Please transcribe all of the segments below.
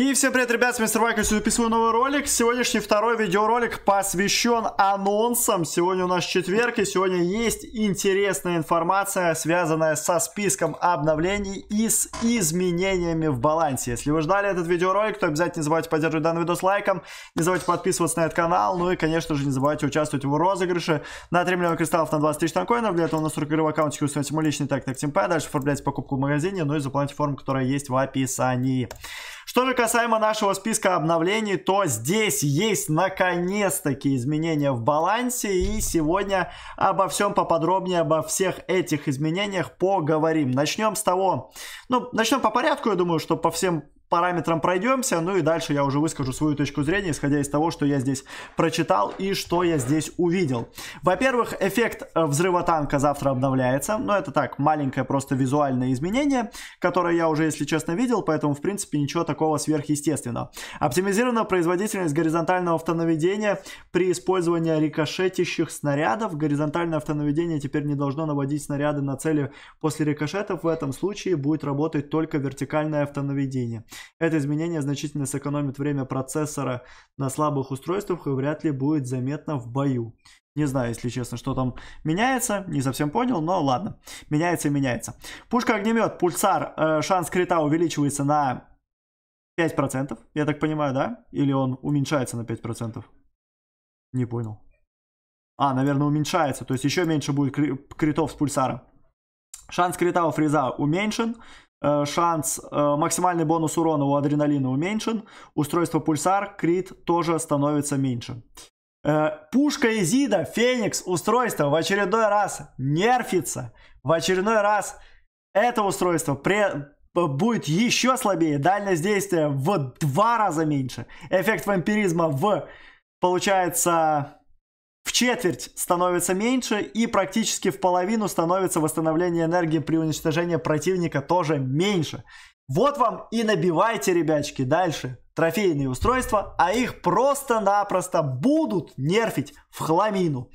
И всем привет, ребят, с вами Мистер сегодня записываю новый ролик. Сегодняшний второй видеоролик посвящен анонсам. Сегодня у нас четверг, и сегодня есть интересная информация, связанная со списком обновлений и с изменениями в балансе. Если вы ждали этот видеоролик, то обязательно не забывайте поддерживать данный видос лайком, не забывайте подписываться на этот канал, ну и, конечно же, не забывайте участвовать в розыгрыше на 3 миллиона кристаллов на 20 тысяч танкоинов. Для этого у нас в аккаунте установите мой личный так на Тимпэ, дальше оформляйте покупку в магазине, ну и заполняйте форму, которая есть в описании. Что же касаемо нашего списка обновлений, то здесь есть наконец-таки изменения в балансе. И сегодня обо всем поподробнее, обо всех этих изменениях поговорим. Начнем с того, ну, начнем по порядку, я думаю, что по всем параметрам пройдемся, ну и дальше я уже выскажу свою точку зрения, исходя из того, что я здесь прочитал и что я здесь увидел. Во-первых, эффект э, взрыва танка завтра обновляется, но ну, это так, маленькое просто визуальное изменение, которое я уже, если честно, видел, поэтому, в принципе, ничего такого сверхъестественного. Оптимизирована производительность горизонтального автонаведения при использовании рикошетящих снарядов. Горизонтальное автонаведение теперь не должно наводить снаряды на цели после рикошетов, в этом случае будет работать только вертикальное автонаведение. Это изменение значительно сэкономит время процессора на слабых устройствах и вряд ли будет заметно в бою. Не знаю, если честно, что там меняется, не совсем понял, но ладно. Меняется и меняется. Пушка-огнемет, пульсар, э, шанс крита увеличивается на 5%, я так понимаю, да? Или он уменьшается на 5%? Не понял. А, наверное, уменьшается, то есть еще меньше будет кри критов с пульсара. Шанс крита у фриза уменьшен, Э, шанс, э, максимальный бонус урона у адреналина уменьшен, устройство пульсар, крит тоже становится меньше. Э, пушка Изида, Феникс, устройство в очередной раз нерфится, в очередной раз это устройство пре будет еще слабее, дальность действия в два раза меньше, эффект вампиризма в, получается, в четверть становится меньше и практически в половину становится восстановление энергии при уничтожении противника тоже меньше. Вот вам и набивайте, ребячки, дальше трофейные устройства, а их просто-напросто будут нерфить в хламину.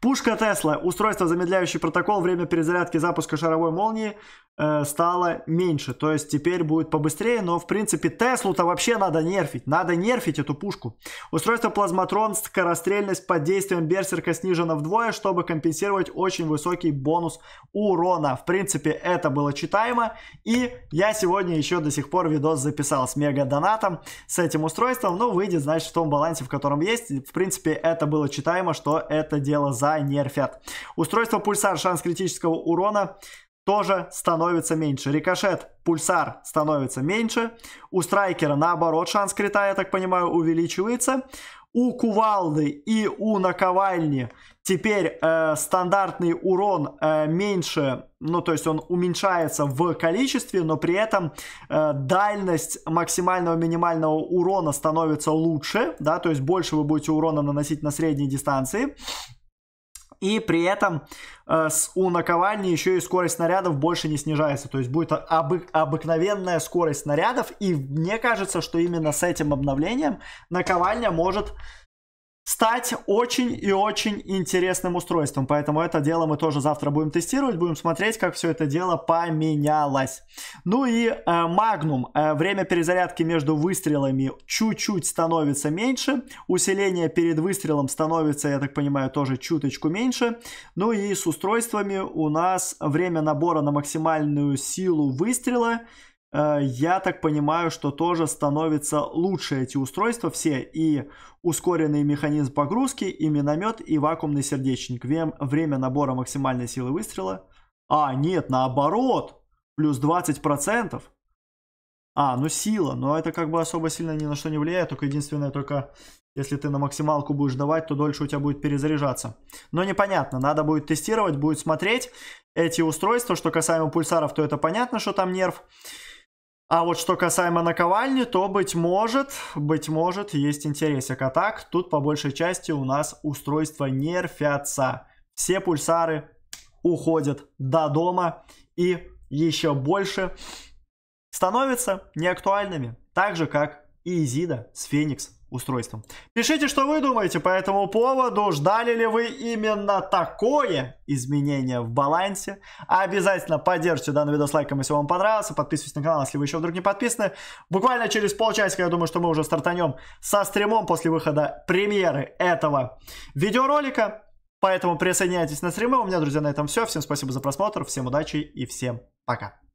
Пушка Тесла, устройство, замедляющий протокол, время перезарядки запуска шаровой молнии, Э, стало меньше. То есть теперь будет побыстрее, но в принципе Теслу-то вообще надо нерфить. Надо нерфить эту пушку. Устройство плазматрон, скорострельность под действием берсерка снижена вдвое, чтобы компенсировать очень высокий бонус урона. В принципе это было читаемо. И я сегодня еще до сих пор видос записал с мега донатом с этим устройством. Ну выйдет значит в том балансе, в котором есть. В принципе это было читаемо, что это дело за нерфят. Устройство пульсар шанс критического урона тоже становится меньше. Рикошет, пульсар становится меньше. У страйкера, наоборот, шанс крита, я так понимаю, увеличивается. У кувалды и у наковальни теперь э, стандартный урон э, меньше, ну то есть он уменьшается в количестве, но при этом э, дальность максимального минимального урона становится лучше, да, то есть больше вы будете урона наносить на средней дистанции. И при этом э, с, у наковальни еще и скорость снарядов больше не снижается. То есть будет обы- обыкновенная скорость снарядов. И мне кажется, что именно с этим обновлением наковальня может стать очень и очень интересным устройством. Поэтому это дело мы тоже завтра будем тестировать, будем смотреть, как все это дело поменялось. Ну и э, Magnum. Э, время перезарядки между выстрелами чуть-чуть становится меньше. Усиление перед выстрелом становится, я так понимаю, тоже чуточку меньше. Ну и с устройствами у нас время набора на максимальную силу выстрела Э, я так понимаю, что тоже становятся лучше эти устройства все, и ускоренный механизм погрузки, и миномет, и вакуумный сердечник. Время набора максимальной силы выстрела. А, нет, наоборот, плюс 20%. А, ну сила, но это как бы особо сильно ни на что не влияет, только единственное, только если ты на максималку будешь давать, то дольше у тебя будет перезаряжаться. Но непонятно, надо будет тестировать, будет смотреть эти устройства, что касаемо пульсаров, то это понятно, что там нерв. А вот что касаемо наковальни, то, быть может, быть может, есть интересик. А так, тут по большей части у нас устройство нерфятся. Все пульсары уходят до дома и еще больше становятся неактуальными. Так же, как и Изида с Феникс устройством. Пишите, что вы думаете по этому поводу, ждали ли вы именно такое изменение в балансе. Обязательно поддержите данный видос лайком, если вам понравился, подписывайтесь на канал, если вы еще вдруг не подписаны. Буквально через полчасика, я думаю, что мы уже стартанем со стримом после выхода премьеры этого видеоролика. Поэтому присоединяйтесь на стримы. У меня, друзья, на этом все. Всем спасибо за просмотр, всем удачи и всем пока.